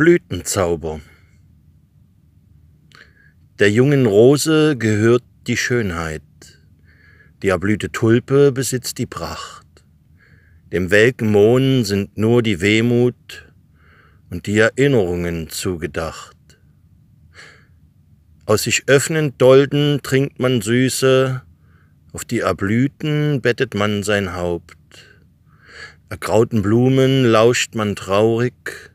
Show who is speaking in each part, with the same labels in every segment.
Speaker 1: Blütenzauber. Der jungen Rose gehört die Schönheit, die erblühte Tulpe besitzt die Pracht, dem welken Mohn sind nur die Wehmut und die Erinnerungen zugedacht. Aus sich öffnend Dolden trinkt man Süße, auf die Erblühten bettet man sein Haupt. Ergrauten Blumen lauscht man traurig,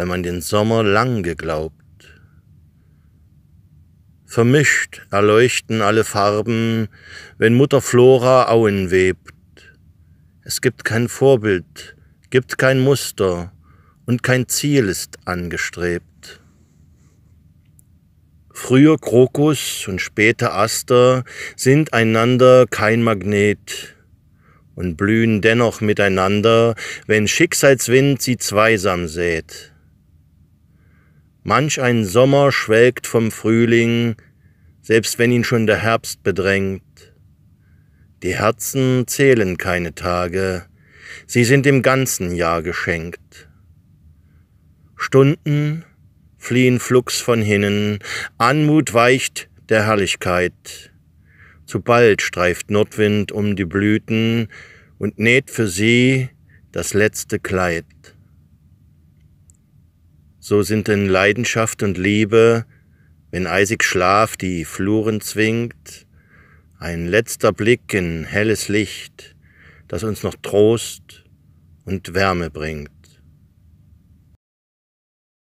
Speaker 1: weil man den Sommer lang geglaubt. Vermischt erleuchten alle Farben, wenn Mutter Flora Auen webt. Es gibt kein Vorbild, gibt kein Muster und kein Ziel ist angestrebt. Früher Krokus und später Aster sind einander kein Magnet und blühen dennoch miteinander, wenn Schicksalswind sie zweisam sät. Manch ein Sommer schwelgt vom Frühling, selbst wenn ihn schon der Herbst bedrängt. Die Herzen zählen keine Tage, sie sind im ganzen Jahr geschenkt. Stunden fliehen flugs von hinnen, Anmut weicht der Herrlichkeit. Zu bald streift Nordwind um die Blüten und näht für sie das letzte Kleid. So sind denn Leidenschaft und Liebe, wenn eisig Schlaf die Fluren zwingt, ein letzter Blick in helles Licht, das uns noch Trost und Wärme bringt.